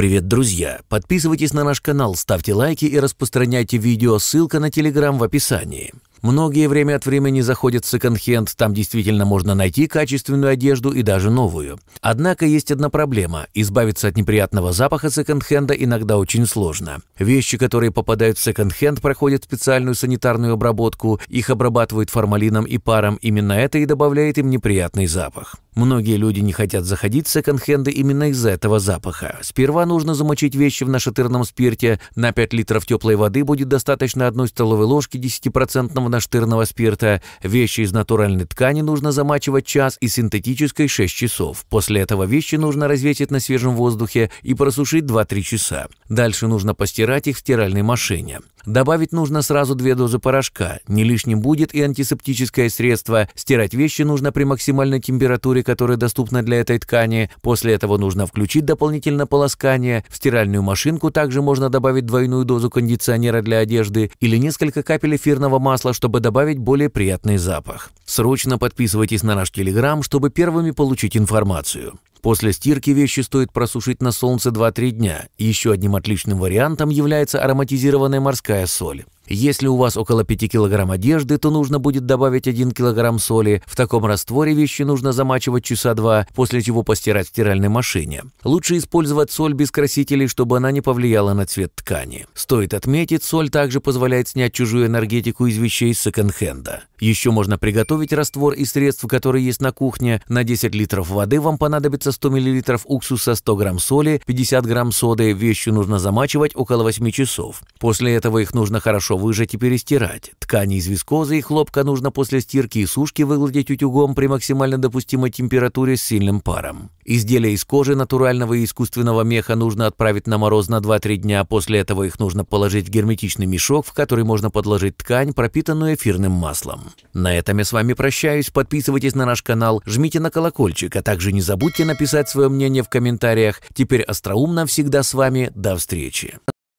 Привет, друзья! Подписывайтесь на наш канал, ставьте лайки и распространяйте видео, ссылка на Телеграм в описании. Многие время от времени заходят в секонд-хенд, там действительно можно найти качественную одежду и даже новую. Однако есть одна проблема – избавиться от неприятного запаха секонд-хенда иногда очень сложно. Вещи, которые попадают в секонд-хенд, проходят специальную санитарную обработку, их обрабатывают формалином и паром, именно это и добавляет им неприятный запах. Многие люди не хотят заходить в секонд-хенды именно из-за этого запаха. Сперва нужно замочить вещи в нашатырном спирте, на 5 литров теплой воды будет достаточно одной столовой ложки 10% настырного спирта. Вещи из натуральной ткани нужно замачивать час и синтетической 6 часов. После этого вещи нужно развесить на свежем воздухе и просушить 2-3 часа. Дальше нужно постирать их в стиральной машине. Добавить нужно сразу две дозы порошка, не лишним будет и антисептическое средство. Стирать вещи нужно при максимальной температуре, которая доступна для этой ткани. После этого нужно включить дополнительно полоскание. В стиральную машинку также можно добавить двойную дозу кондиционера для одежды или несколько капель эфирного масла, чтобы добавить более приятный запах. Срочно подписывайтесь на наш телеграм, чтобы первыми получить информацию. После стирки вещи стоит просушить на солнце 2-3 дня. Еще одним отличным вариантом является ароматизированная морская соль. Если у вас около 5 кг одежды, то нужно будет добавить 1 кг соли. В таком растворе вещи нужно замачивать часа два, после чего постирать в стиральной машине. Лучше использовать соль без красителей, чтобы она не повлияла на цвет ткани. Стоит отметить, соль также позволяет снять чужую энергетику из вещей секонд-хенда. Еще можно приготовить раствор из средств, которые есть на кухне. На 10 литров воды вам понадобится 100 мл уксуса, 100 грамм соли, 50 грамм соды. Вещи нужно замачивать около 8 часов. После этого их нужно хорошо выжать и перестирать. Ткани из вискозы и хлопка нужно после стирки и сушки выгладить утюгом при максимально допустимой температуре с сильным паром. Изделия из кожи натурального и искусственного меха нужно отправить на мороз на 2-3 дня, после этого их нужно положить в герметичный мешок, в который можно подложить ткань, пропитанную эфирным маслом. На этом я с вами прощаюсь, подписывайтесь на наш канал, жмите на колокольчик, а также не забудьте написать свое мнение в комментариях. Теперь остроумно всегда с вами, до встречи.